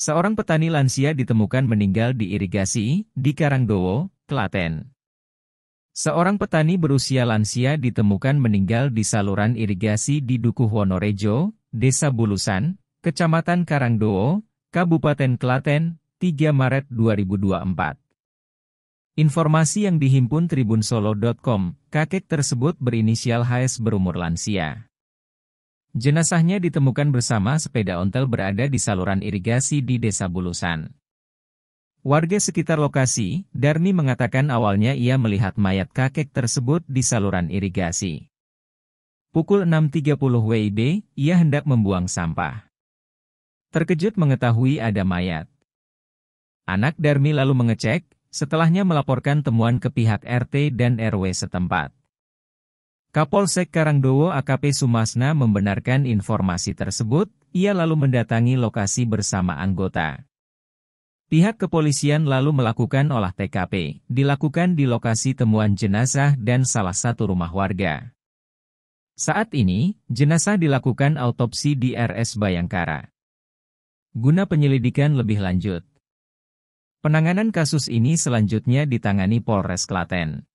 Seorang petani lansia ditemukan meninggal di irigasi di Karangdowo, Klaten. Seorang petani berusia lansia ditemukan meninggal di saluran irigasi di Dukuh Wonorejo, Desa Bulusan, Kecamatan Karangdowo, Kabupaten Klaten, 3 Maret 2024. Informasi yang dihimpun tribunsolo.com, kakek tersebut berinisial HS berumur lansia. Jenazahnya ditemukan bersama sepeda ontel berada di saluran irigasi di Desa Bulusan. Warga sekitar lokasi, Darmi mengatakan awalnya ia melihat mayat kakek tersebut di saluran irigasi. Pukul 6.30 WIB, ia hendak membuang sampah. Terkejut mengetahui ada mayat. Anak Darmi lalu mengecek, setelahnya melaporkan temuan ke pihak RT dan RW setempat. Kapolsek Karangdowo AKP Sumasna membenarkan informasi tersebut, ia lalu mendatangi lokasi bersama anggota. Pihak kepolisian lalu melakukan olah TKP, dilakukan di lokasi temuan jenazah dan salah satu rumah warga. Saat ini, jenazah dilakukan autopsi di RS Bayangkara. Guna penyelidikan lebih lanjut. Penanganan kasus ini selanjutnya ditangani Polres Klaten.